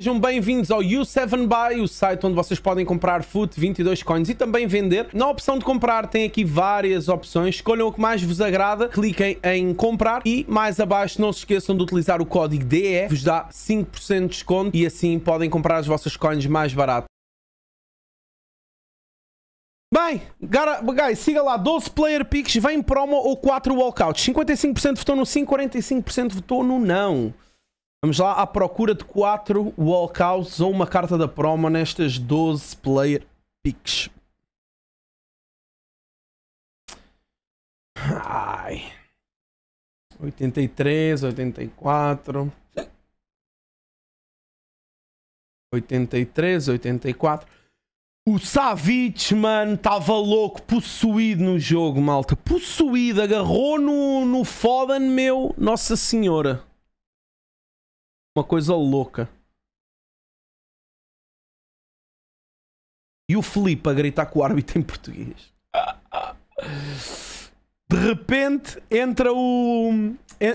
Sejam bem-vindos ao U7Buy, o site onde vocês podem comprar FUT, 22 coins e também vender. Na opção de comprar tem aqui várias opções, escolham o que mais vos agrada, cliquem em comprar e mais abaixo não se esqueçam de utilizar o código DE, vos dá 5% de desconto e assim podem comprar as vossas coins mais barato. Bem, guys, siga lá, 12 player picks, vem promo ou 4 walkouts. 55% votou no sim, 45% votou no não. Vamos lá, à procura de 4 walkouts ou uma carta da promo nestas 12 player picks. Ai. 83, 84. 83, 84. O Savic, mano, estava louco, possuído no jogo, malta. Possuído, agarrou no, no Foden, meu. Nossa Senhora. Uma coisa louca. E o Felipe a gritar com o árbitro em português. De repente entra o.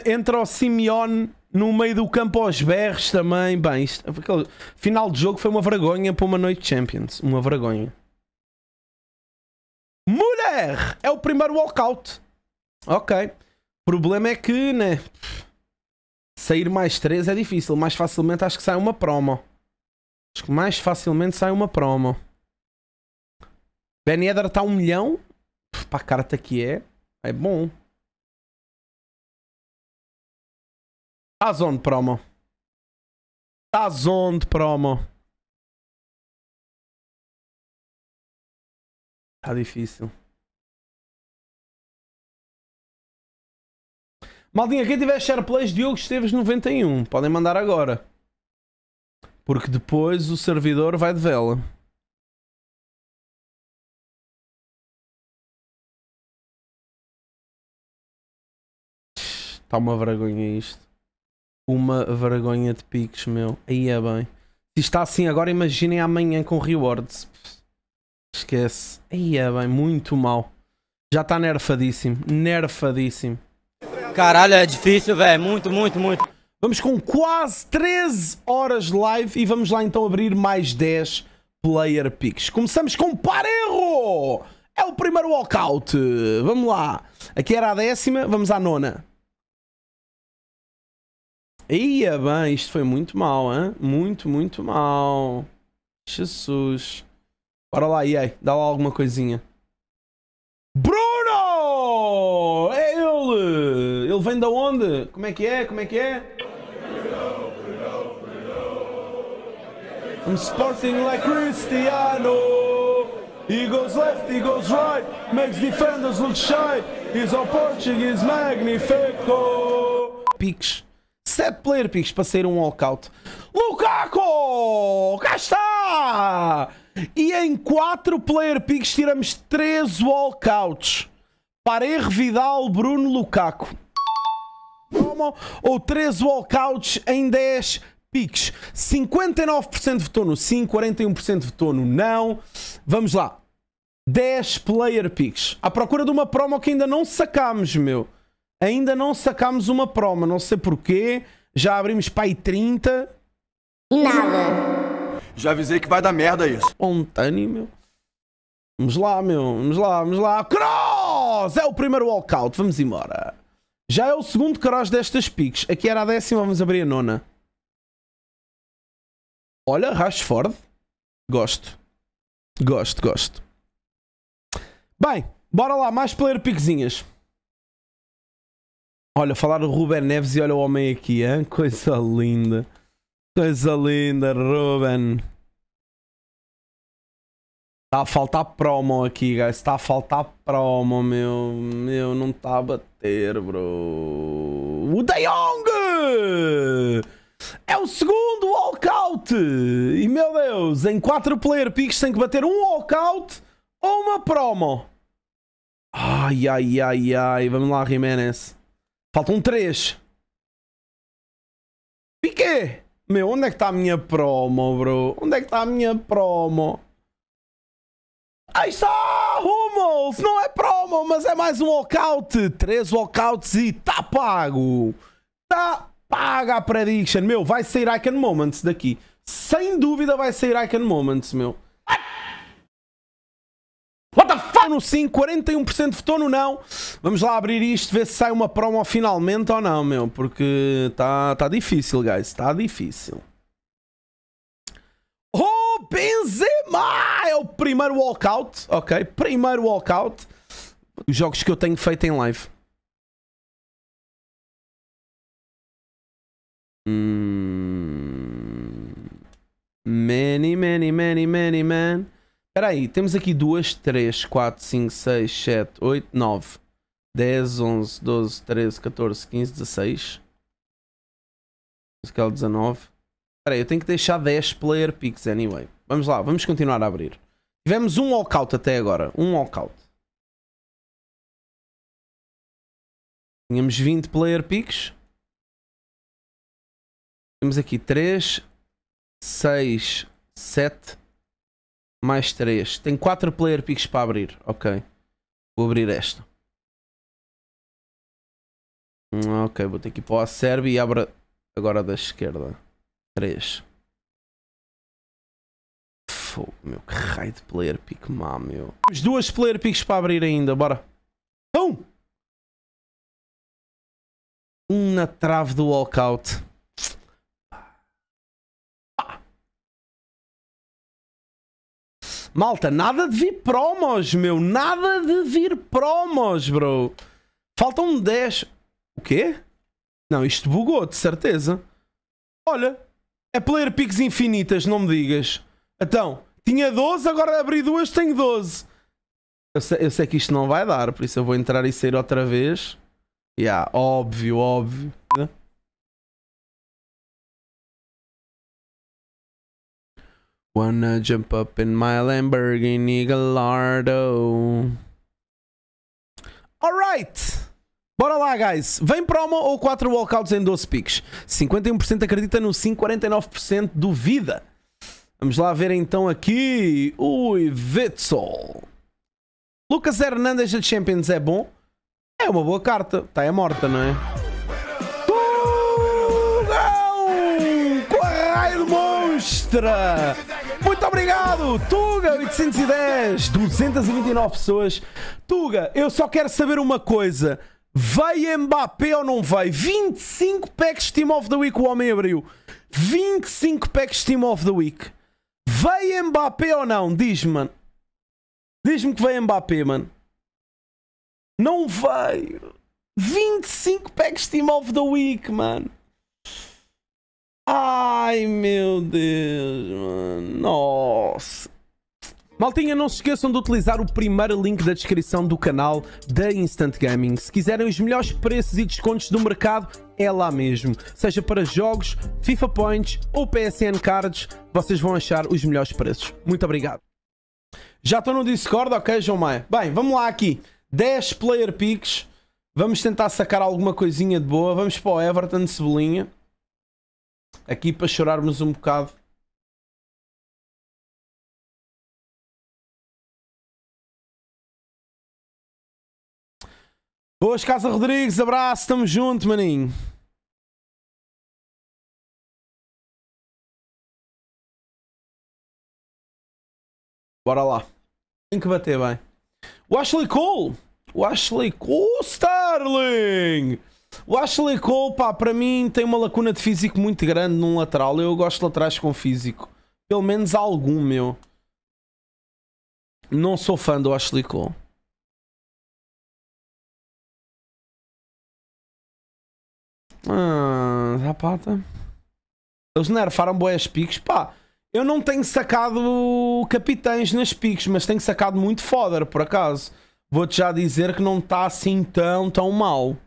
Entra o Simeone no meio do campo aos berros também. Bem, isto, final de jogo foi uma vergonha para uma noite de Champions. Uma vergonha. Mulher! É o primeiro walkout. Ok. O problema é que, né? Sair mais três é difícil. Mais facilmente acho que sai uma promo. Acho que mais facilmente sai uma promo. Ben Eder está um milhão. Para a carta que é, é bom. Estás onde, promo? Estás onde, promo? Está difícil. Maldinha, quem tiver shareplays, Diogo Esteves 91. Podem mandar agora. Porque depois o servidor vai de vela. Está uma vergonha isto. Uma vergonha de piques, meu. Aí é bem. Se está assim agora, imaginem amanhã com rewards. Esquece. Aí é bem, muito mal. Já está nerfadíssimo. Nerfadíssimo. Caralho, é difícil, velho. Muito, muito, muito. Vamos com quase 13 horas de live e vamos lá então abrir mais 10 player picks. Começamos com Parejo! É o primeiro walkout. Vamos lá. Aqui era a décima, vamos à nona. Ia bem, isto foi muito mal, hein? Muito, muito mal. Jesus. Bora lá, EA. Dá lá alguma coisinha. Bro! vem da onde? Como é que é? Como é que é? I'm sporting like Cristiano. He goes left, he goes right, makes defenders look shy. He's a Portuguese magnifico. Piques. 7 player picks para ser um walkout. Lukaku! Cá está! E em quatro player picks tiramos 13 walkouts. Para Vidal, Bruno Lukaku. Romo ou 13 walkouts em 10 picks. 59% votou no sim, 41% votou no não. Vamos lá. 10 player picks. À procura de uma promo que ainda não sacámos, meu. Ainda não sacámos uma promo, não sei porquê. Já abrimos pai 30. E nada. Já avisei que vai dar merda isso. Espontâneo, meu. Vamos lá, meu. Vamos lá, vamos lá. Cross! É o primeiro walkout. Vamos embora. Já é o segundo cross destas piques. Aqui era a décima, vamos abrir a nona. Olha, Rashford. Gosto. Gosto, gosto. Bem, bora lá, mais player piquezinhas. Olha, falar do Ruben Neves e olha o homem aqui, hein? coisa linda. Coisa linda, Ruben. Tá a faltar promo aqui, guys. Tá a faltar promo, meu. Meu, não tá a bater, bro. O De É o segundo walkout! E, meu Deus, em 4 player picks tem que bater um walkout ou uma promo. Ai, ai, ai, ai. Vamos lá, Jiménez. Faltam 3. Piqué! Meu, onde é que está a minha promo, bro? Onde é que está a minha promo? Aí está, Rumos! Não é promo, mas é mais um walkout. Três walkouts e tá pago. Tá paga a prediction. Meu, vai sair Icon Moments daqui. Sem dúvida vai sair Icon Moments, meu. What the fuck? No sim, 41% votou no não. Vamos lá abrir isto, ver se sai uma promo finalmente ou não, meu. Porque tá, tá difícil, guys. Tá difícil. o primeiro walkout, ok? Primeiro walkout. Os jogos que eu tenho feito em live. Hum, many, many, many, many, man. Espera aí, temos aqui duas, três, quatro, cinco, seis, sete, oito, nove, dez, onze, doze, treze, 14, quinze, 16. Musical 19. Espera aí, eu tenho que deixar 10 player picks anyway. Vamos lá, vamos continuar a abrir. Tivemos um walkout até agora. Um walkout. Tínhamos 20 player picks. Temos aqui 3, 6, 7, mais 3. Tem 4 player picks para abrir. Ok. Vou abrir esta. Ok, vou ter que ir para o Acerbi e abra agora da esquerda. 3. Fogo, meu, que raio de player pick má, meu. Temos duas player picks para abrir ainda, bora. um então, Um na trave do walkout. Ah. Malta, nada de vir promos, meu. Nada de vir promos, bro. Faltam 10. O quê? Não, isto bugou, de certeza. Olha, é player picks infinitas, não me digas. Então, tinha 12, agora abri duas, tenho 12. Eu sei, eu sei que isto não vai dar, por isso eu vou entrar e sair outra vez. Yeah, óbvio, óbvio. Wanna jump up in my Lamborghini Gallardo. Alright! Bora lá, guys. Vem promo ou 4 walkouts em 12 picks? 51% acredita no sim, 49% duvida. Vamos lá ver então aqui. Ui, Witzel. Lucas Hernandes da Champions é bom? É uma boa carta. Está é morta, não é? Tugão! Com a raio do monstra! Muito obrigado, Tuga 810, 229 pessoas. Tuga, eu só quero saber uma coisa. Vai Mbappé ou não vai? 25 packs Team of the Week o homem abriu. 25 packs Team of the Week. Vem Mbappé ou não? Diz-me, mano. Diz-me que vem Mbappé, mano. Não veio. 25 packs Team of the Week, mano. Ai, meu Deus, mano. Nossa. Maltinha, não se esqueçam de utilizar o primeiro link da descrição do canal da Instant Gaming. Se quiserem os melhores preços e descontos do mercado, é lá mesmo. Seja para jogos, FIFA Points ou PSN Cards, vocês vão achar os melhores preços. Muito obrigado. Já estou no Discord, ok, João Maia? Bem, vamos lá aqui. 10 player picks. Vamos tentar sacar alguma coisinha de boa. Vamos para o Everton de Cebolinha. Aqui para chorarmos um bocado. Boas, Casa Rodrigues, abraço, tamo junto, maninho. Bora lá. Tem que bater bem. O Ashley Cole! O Ashley Cole Starling! O Ashley Cole, pá, para mim tem uma lacuna de físico muito grande num lateral. Eu gosto de laterais com físico. Pelo menos algum, meu. Não sou fã do Ashley Cole. Ah, Zapata. Eles nerfaram boas piques. Pá, eu não tenho sacado capitães nas piques, mas tenho sacado muito foder, por acaso. Vou-te já dizer que não está assim tão, tão mal.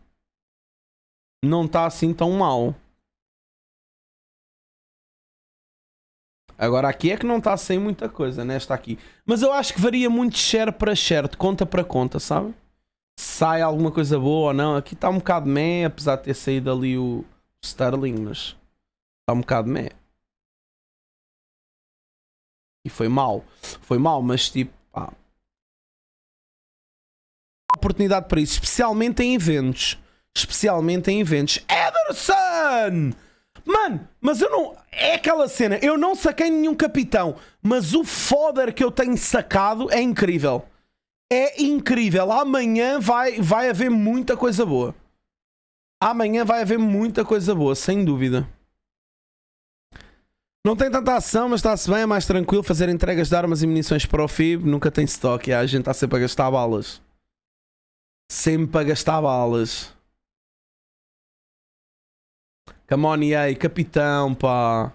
Não está assim tão mal. Agora aqui é que não está sem muita coisa, nesta né? aqui. Mas eu acho que varia muito share para share, de conta para conta, sabe? sai alguma coisa boa ou não. Aqui está um bocado meh, apesar de ter saído ali o Sterling, mas está um bocado meh. E foi mal. Foi mal, mas tipo, pá. Oportunidade para isso, especialmente em eventos. Especialmente em eventos. Ederson! Mano, mas eu não. É aquela cena. Eu não saquei nenhum capitão. Mas o foder que eu tenho sacado é incrível é incrível. Amanhã vai, vai haver muita coisa boa. Amanhã vai haver muita coisa boa, sem dúvida. Não tem tanta ação, mas está-se bem, é mais tranquilo fazer entregas de armas e munições para o FIB. Nunca tem estoque, a gente está sempre a gastar balas. Sempre a gastar balas. Come on, EA, capitão, pá.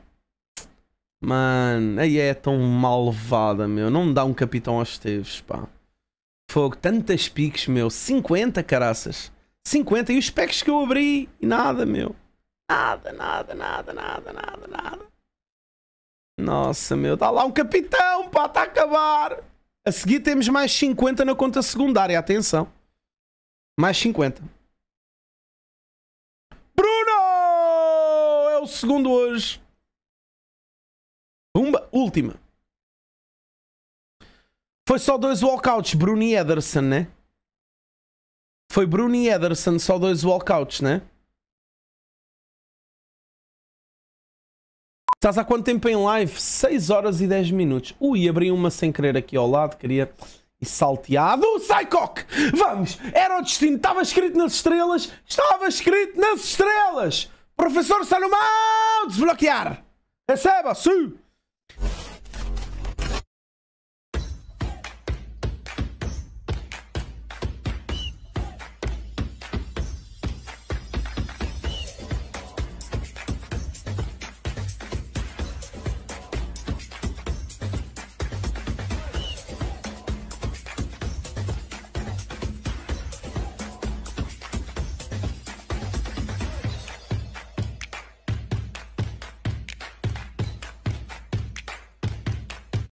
Mano, a EA é tão malvada, meu. Não me dá um capitão aos teves, pá. Fogo, tantas piques, meu. 50 caraças. 50. E os packs que eu abri? Nada, meu. Nada, nada, nada, nada, nada, nada. Nossa, meu. Dá tá lá um capitão, pá. Está a acabar. A seguir temos mais 50 na conta secundária. Atenção. Mais 50. Bruno! É o segundo hoje. Pumba. Última. Foi só dois walkouts, Bruno e Ederson, né? Foi Bruno e Ederson, só dois walkouts, né? Estás há quanto tempo em live? 6 horas e 10 minutos. Ui, abri uma sem querer aqui ao lado, queria. E salteado, Psycock! Vamos! Era o destino, estava escrito nas estrelas, estava escrito nas estrelas! Professor Salomão, desbloquear! Receba, sim!